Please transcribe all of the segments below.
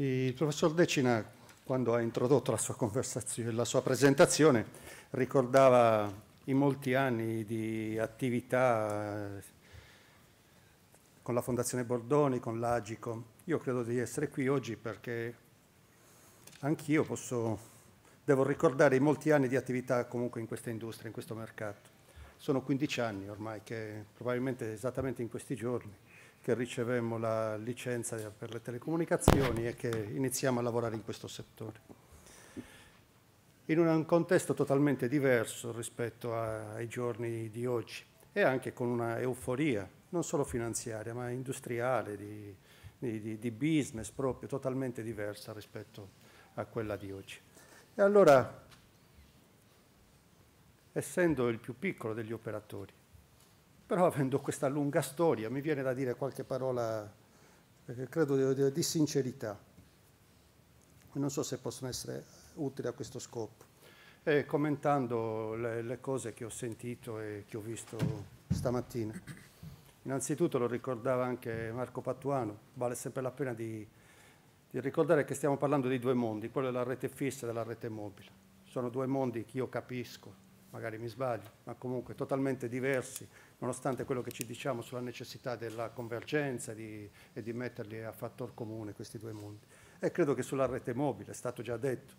Il professor Decina, quando ha introdotto la sua, la sua presentazione, ricordava i molti anni di attività eh, con la Fondazione Bordoni, con l'Agico. Io credo di essere qui oggi perché anch'io devo ricordare i molti anni di attività comunque in questa industria, in questo mercato. Sono 15 anni ormai che probabilmente esattamente in questi giorni che ricevemmo la licenza per le telecomunicazioni e che iniziamo a lavorare in questo settore. In un contesto totalmente diverso rispetto ai giorni di oggi e anche con una euforia, non solo finanziaria, ma industriale, di, di, di business proprio, totalmente diversa rispetto a quella di oggi. E allora, essendo il più piccolo degli operatori, però avendo questa lunga storia mi viene da dire qualche parola, eh, credo, di, di sincerità. Non so se possono essere utili a questo scopo. E eh, commentando le, le cose che ho sentito e che ho visto stamattina. Innanzitutto lo ricordava anche Marco Pattuano, vale sempre la pena di, di ricordare che stiamo parlando di due mondi, quello della rete fissa e della rete mobile. Sono due mondi che io capisco, magari mi sbaglio, ma comunque totalmente diversi, nonostante quello che ci diciamo sulla necessità della convergenza di, e di metterli a fattor comune questi due mondi. E credo che sulla rete mobile, è stato già detto,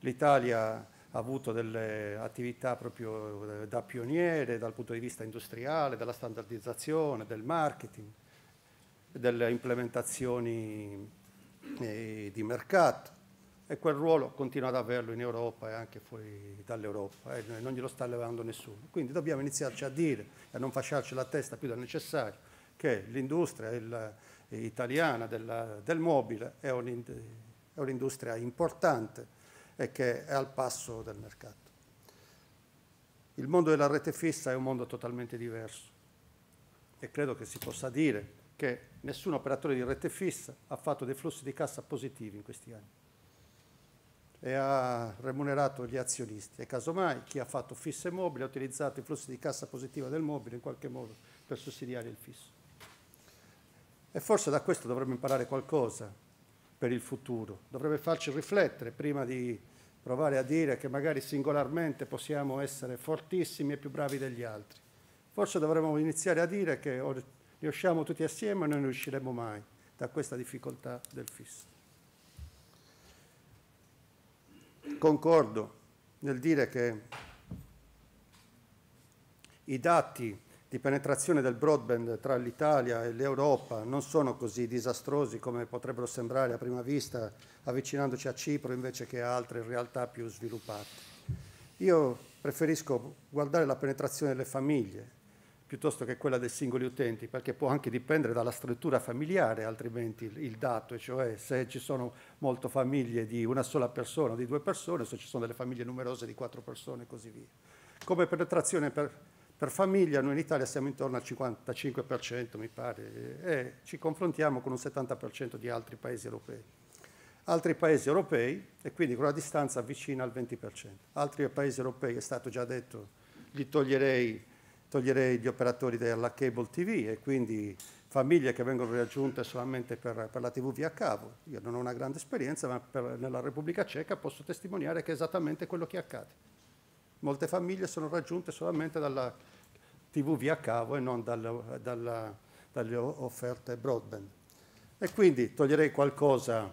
l'Italia ha avuto delle attività proprio eh, da pioniere dal punto di vista industriale, della standardizzazione, del marketing, delle implementazioni eh, di mercato e quel ruolo continua ad averlo in Europa e anche fuori dall'Europa e non glielo sta levando nessuno. Quindi dobbiamo iniziarci a dire e a non fasciarci la testa più del necessario che l'industria eh, italiana della, del mobile è un'industria importante e che è al passo del mercato. Il mondo della rete fissa è un mondo totalmente diverso e credo che si possa dire che nessun operatore di rete fissa ha fatto dei flussi di cassa positivi in questi anni e ha remunerato gli azionisti e casomai chi ha fatto fisso e mobile ha utilizzato i flussi di cassa positiva del mobile in qualche modo per sussidiare il fisso. E forse da questo dovremmo imparare qualcosa per il futuro, dovrebbe farci riflettere prima di provare a dire che magari singolarmente possiamo essere fortissimi e più bravi degli altri. Forse dovremmo iniziare a dire che riusciamo tutti assieme e non riusciremo mai da questa difficoltà del fisso. concordo nel dire che i dati di penetrazione del broadband tra l'Italia e l'Europa non sono così disastrosi come potrebbero sembrare a prima vista avvicinandoci a Cipro invece che a altre realtà più sviluppate. Io preferisco guardare la penetrazione delle famiglie, piuttosto che quella dei singoli utenti, perché può anche dipendere dalla struttura familiare altrimenti il, il dato, cioè se ci sono molte famiglie di una sola persona o di due persone, se ci sono delle famiglie numerose di quattro persone e così via. Come penetrazione per, per famiglia, noi in Italia siamo intorno al 55% mi pare, e ci confrontiamo con un 70% di altri paesi europei. Altri paesi europei, e quindi con una distanza vicina al 20%. Altri paesi europei, è stato già detto, gli toglierei toglierei gli operatori della cable TV e quindi famiglie che vengono raggiunte solamente per, per la TV via cavo. Io non ho una grande esperienza, ma per, nella Repubblica Ceca posso testimoniare che è esattamente quello che accade. Molte famiglie sono raggiunte solamente dalla TV via cavo e non dalla, dalla, dalle offerte broadband. E quindi toglierei qualcosa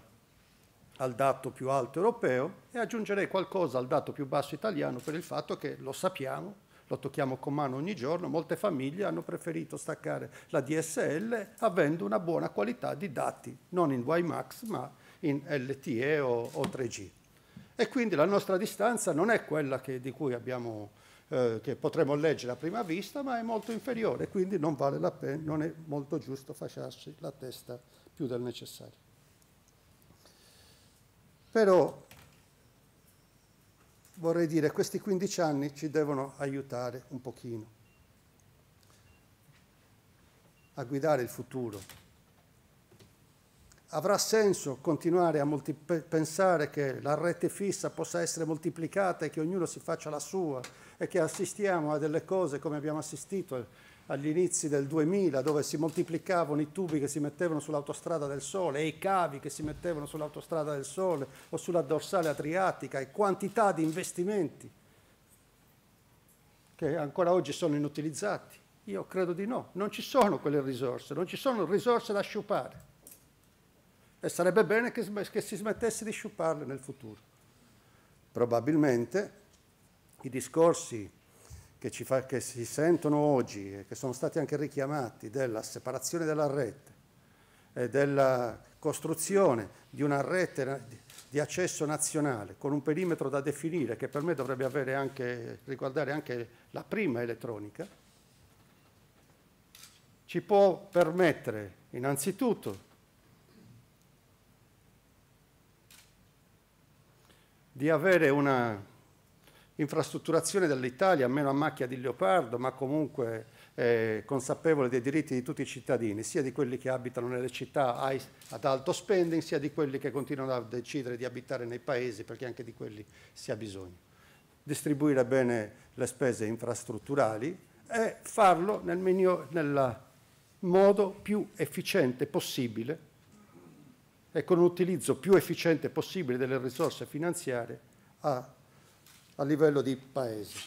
al dato più alto europeo e aggiungerei qualcosa al dato più basso italiano per il fatto che lo sappiamo, lo tocchiamo con mano ogni giorno, molte famiglie hanno preferito staccare la DSL avendo una buona qualità di dati, non in WiMAX ma in LTE o, o 3G. E quindi la nostra distanza non è quella che, di cui abbiamo eh, che potremmo leggere a prima vista, ma è molto inferiore, quindi non vale la pena, non è molto giusto fasciarsi la testa più del necessario. Però vorrei dire, questi 15 anni ci devono aiutare un pochino a guidare il futuro. Avrà senso continuare a pensare che la rete fissa possa essere moltiplicata e che ognuno si faccia la sua e che assistiamo a delle cose come abbiamo assistito agli inizi del 2000 dove si moltiplicavano i tubi che si mettevano sull'autostrada del Sole e i cavi che si mettevano sull'autostrada del Sole o sulla dorsale adriatica e quantità di investimenti che ancora oggi sono inutilizzati? Io credo di no, non ci sono quelle risorse, non ci sono risorse da sciupare e sarebbe bene che, che si smettesse di sciuparle nel futuro. Probabilmente i discorsi che, fa, che si sentono oggi e che sono stati anche richiamati della separazione della rete e della costruzione di una rete di accesso nazionale con un perimetro da definire che per me dovrebbe anche, riguardare anche la prima elettronica, ci può permettere innanzitutto di avere una infrastrutturazione dell'Italia, meno a macchia di leopardo, ma comunque eh, consapevole dei diritti di tutti i cittadini, sia di quelli che abitano nelle città ad alto spending, sia di quelli che continuano a decidere di abitare nei paesi, perché anche di quelli si ha bisogno. Distribuire bene le spese infrastrutturali e farlo nel, minio, nel modo più efficiente possibile e con un utilizzo più efficiente possibile delle risorse finanziarie a a livello di paese.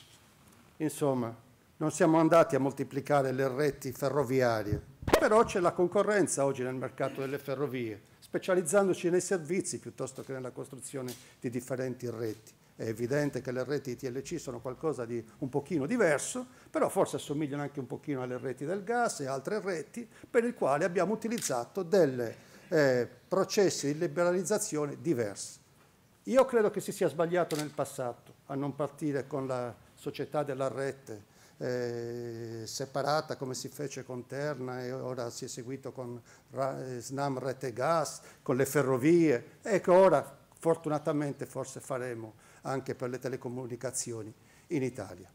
Insomma, non siamo andati a moltiplicare le reti ferroviarie, però c'è la concorrenza oggi nel mercato delle ferrovie, specializzandoci nei servizi piuttosto che nella costruzione di differenti reti. È evidente che le reti TLC sono qualcosa di un pochino diverso, però forse assomigliano anche un pochino alle reti del gas e altre reti per le quali abbiamo utilizzato dei eh, processi di liberalizzazione diversi. Io credo che si sia sbagliato nel passato a non partire con la società della rete eh, separata come si fece con Terna e ora si è seguito con eh, Snam Rete Gas, con le ferrovie. Ecco, ora fortunatamente forse faremo anche per le telecomunicazioni in Italia.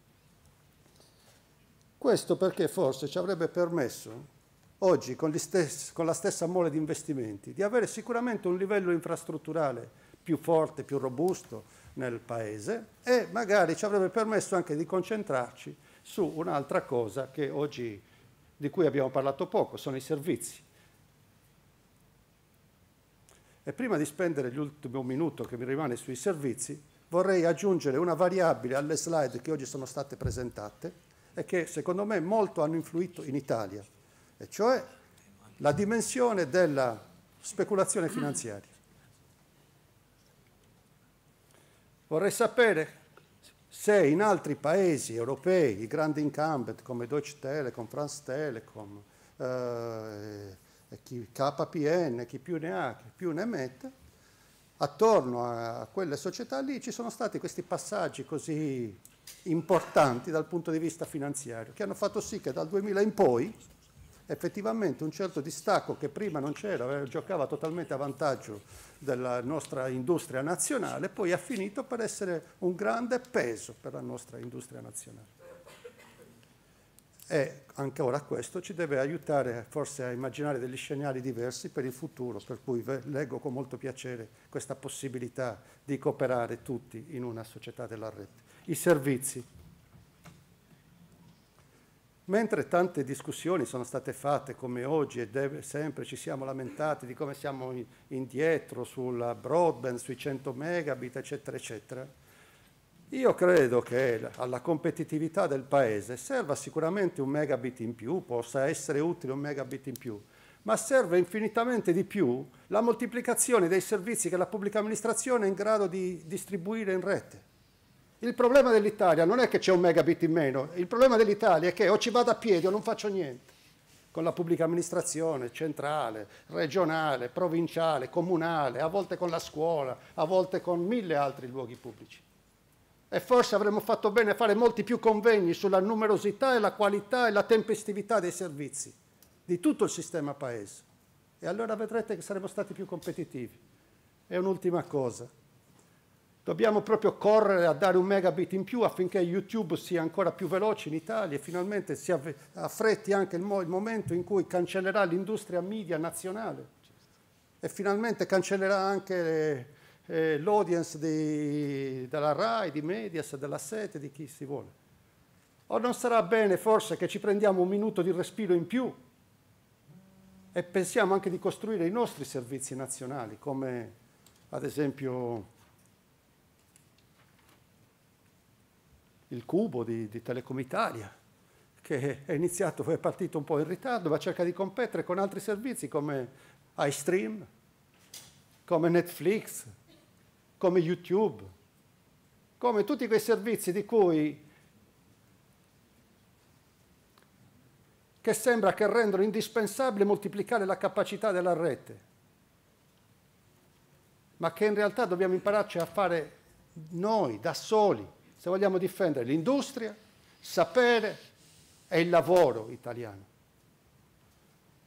Questo perché forse ci avrebbe permesso oggi con, stessi, con la stessa mole di investimenti di avere sicuramente un livello infrastrutturale più forte, più robusto, nel paese e magari ci avrebbe permesso anche di concentrarci su un'altra cosa oggi, di cui abbiamo parlato poco, sono i servizi. E prima di spendere l'ultimo minuto che mi rimane sui servizi, vorrei aggiungere una variabile alle slide che oggi sono state presentate e che secondo me molto hanno influito in Italia, e cioè la dimensione della speculazione finanziaria. Vorrei sapere se in altri paesi europei, i grandi incumbent come Deutsche Telekom, France Telecom, eh, KPN, chi più ne ha, chi più ne mette, attorno a quelle società lì ci sono stati questi passaggi così importanti dal punto di vista finanziario, che hanno fatto sì che dal 2000 in poi effettivamente un certo distacco che prima non c'era, eh, giocava totalmente a vantaggio della nostra industria nazionale, poi ha finito per essere un grande peso per la nostra industria nazionale. E anche ora questo ci deve aiutare forse a immaginare degli scenari diversi per il futuro, per cui leggo con molto piacere questa possibilità di cooperare tutti in una società della rete. I servizi. Mentre tante discussioni sono state fatte come oggi e deve, sempre ci siamo lamentati di come siamo in, indietro sul broadband, sui 100 megabit, eccetera, eccetera, io credo che alla competitività del paese serva sicuramente un megabit in più, possa essere utile un megabit in più, ma serve infinitamente di più la moltiplicazione dei servizi che la pubblica amministrazione è in grado di distribuire in rete. Il problema dell'Italia non è che c'è un megabit in meno, il problema dell'Italia è che o ci vado a piedi o non faccio niente con la pubblica amministrazione centrale, regionale, provinciale, comunale, a volte con la scuola, a volte con mille altri luoghi pubblici. E forse avremmo fatto bene a fare molti più convegni sulla numerosità e la qualità e la tempestività dei servizi di tutto il sistema paese. E allora vedrete che saremmo stati più competitivi. E un'ultima cosa. Dobbiamo proprio correre a dare un megabit in più affinché YouTube sia ancora più veloce in Italia e finalmente si affretti anche il, mo il momento in cui cancellerà l'industria media nazionale e finalmente cancellerà anche eh, l'audience della RAI, di Medias, della Sete, di chi si vuole. O non sarà bene forse che ci prendiamo un minuto di respiro in più e pensiamo anche di costruire i nostri servizi nazionali, come ad esempio il cubo di, di Telecom Italia, che è iniziato, è partito un po' in ritardo, ma cerca di competere con altri servizi come iStream, come Netflix, come YouTube, come tutti quei servizi di cui che sembra che rendono indispensabile moltiplicare la capacità della rete, ma che in realtà dobbiamo impararci a fare noi, da soli, se vogliamo difendere l'industria, il sapere e il lavoro italiano.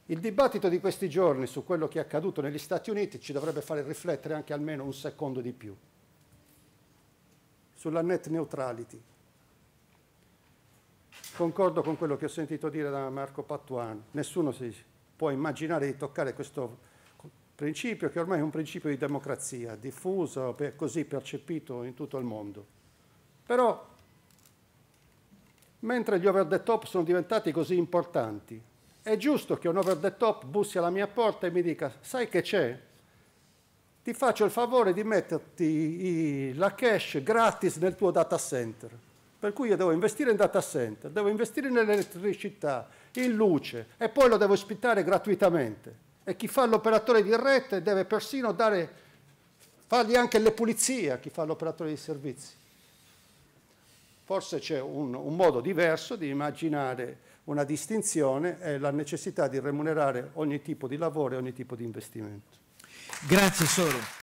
Il dibattito di questi giorni su quello che è accaduto negli Stati Uniti ci dovrebbe fare riflettere anche almeno un secondo di più sulla net neutrality. Concordo con quello che ho sentito dire da Marco Pattuano, nessuno si può immaginare di toccare questo principio che ormai è un principio di democrazia diffuso, così percepito in tutto il mondo. Però, mentre gli over the top sono diventati così importanti, è giusto che un over the top bussi alla mia porta e mi dica, sai che c'è? Ti faccio il favore di metterti la cache gratis nel tuo data center. Per cui io devo investire in data center, devo investire nell'elettricità, in luce e poi lo devo ospitare gratuitamente. E chi fa l'operatore di rete deve persino dare, fargli anche le pulizie a chi fa l'operatore di servizi. Forse c'è un, un modo diverso di immaginare una distinzione è la necessità di remunerare ogni tipo di lavoro e ogni tipo di investimento. Grazie Soro.